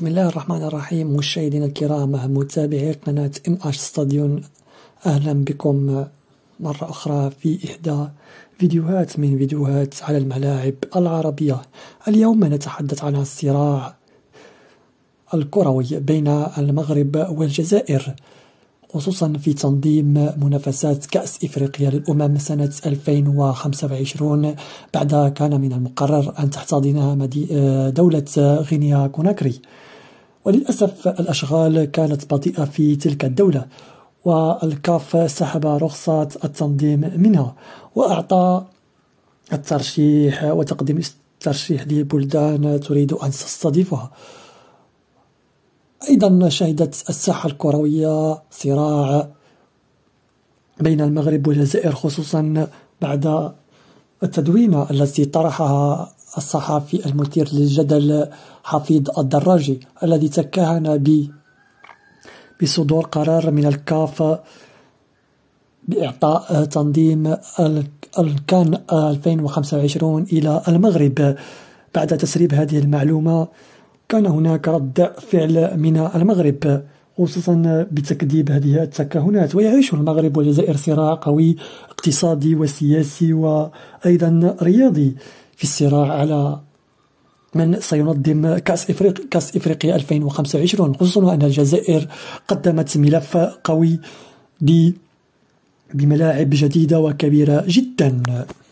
بسم الله الرحمن الرحيم مشاهدينا الكرام متابعي قناة ام اش ستاديون اهلا بكم مرة اخرى في احدى فيديوهات من فيديوهات على الملاعب العربية اليوم نتحدث عن الصراع الكروي بين المغرب والجزائر خصوصا في تنظيم منافسات كأس إفريقيا للأمم سنة 2025 بعد كان من المقرر أن تحتضنها دولة غينيا كوناكري وللأسف الأشغال كانت بطيئة في تلك الدولة والكاف سحب رخصة التنظيم منها وأعطى الترشيح وتقديم الترشيح لبلدان تريد أن تستضيفها أيضا شهدت الساحة الكروية صراع بين المغرب والجزائر خصوصا بعد التدوينة التي طرحها الصحفي المثير للجدل حفيظ الدراجي الذي تكهن ب بصدور قرار من الكاف بإعطاء تنظيم الكان 2025 إلى المغرب بعد تسريب هذه المعلومة كان هناك رد فعل من المغرب خصوصا بتكذيب هذه التكهنات ويعيش المغرب والجزائر صراع قوي اقتصادي وسياسي وأيضا رياضي في الصراع على من سينظم كأس إفريقيا كأس إفريقيا 2025 خصوصا أن الجزائر قدمت ملف قوي بملاعب جديدة وكبيرة جدا